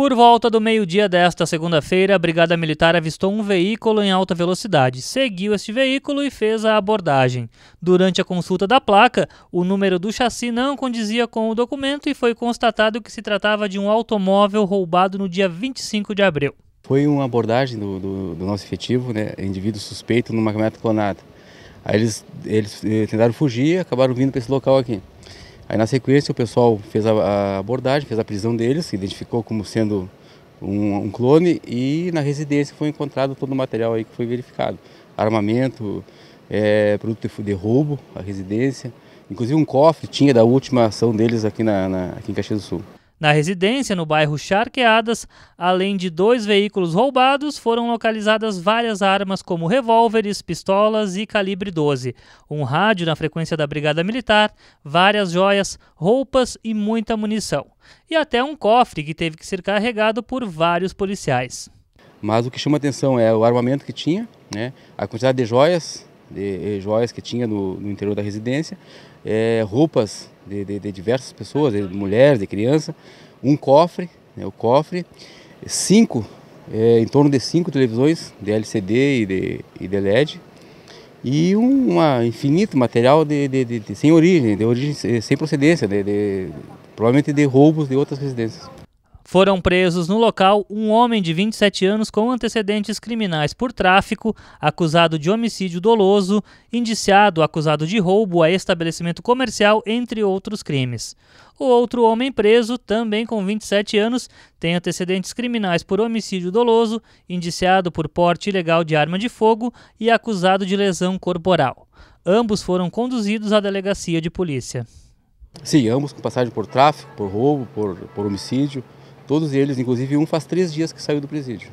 Por volta do meio-dia desta segunda-feira, a Brigada Militar avistou um veículo em alta velocidade, seguiu este veículo e fez a abordagem. Durante a consulta da placa, o número do chassi não condizia com o documento e foi constatado que se tratava de um automóvel roubado no dia 25 de abril. Foi uma abordagem do, do, do nosso efetivo, né? indivíduo suspeito numa caminhonete clonada. Aí eles, eles eh, tentaram fugir e acabaram vindo para esse local aqui. Aí na sequência o pessoal fez a, abordagem, fez a prisão deles, se identificou como sendo um, um clone e na residência foi encontrado todo o material aí que foi verificado. Armamento, é, produto de roubo, a residência, inclusive um cofre tinha da última ação deles aqui, na, na aqui em Caxias do Sul. Na residência, no bairro Charqueadas, além de dois veículos roubados, foram localizadas várias armas como revólveres, pistolas e calibre 12, um rádio na frequência da Brigada Militar, várias joias, roupas e muita munição. E até um cofre que teve que ser carregado por vários policiais. Mas o que chama atenção é o armamento que tinha, né, a quantidade de joias, de, de eh, joias que tinha no, no interior da residência, é, roupas de, de, de, diversas pessoas, de mulheres, de criança, um cofre, né, o cofre, cinco, é, em torno de cinco televisões de LCD e de, e de LED, e um uma infinito material de, de, de, de, sem origem, de origem sem procedência, de, provavelmente de roubos de outras residências. Foram presos no local um homem de 27 anos com antecedentes criminais por tráfico, acusado de homicídio doloso, indiciado acusado de roubo a estabelecimento comercial, entre outros crimes. O outro homem preso, também com 27 anos, tem antecedentes criminais por homicídio doloso, indiciado por porte ilegal de arma de fogo e acusado de lesão corporal. Ambos foram conduzidos à delegacia de polícia. Sim, ambos com passagem por tráfico, por roubo, por, por homicídio. Todos eles, inclusive um faz três dias que saiu do presídio.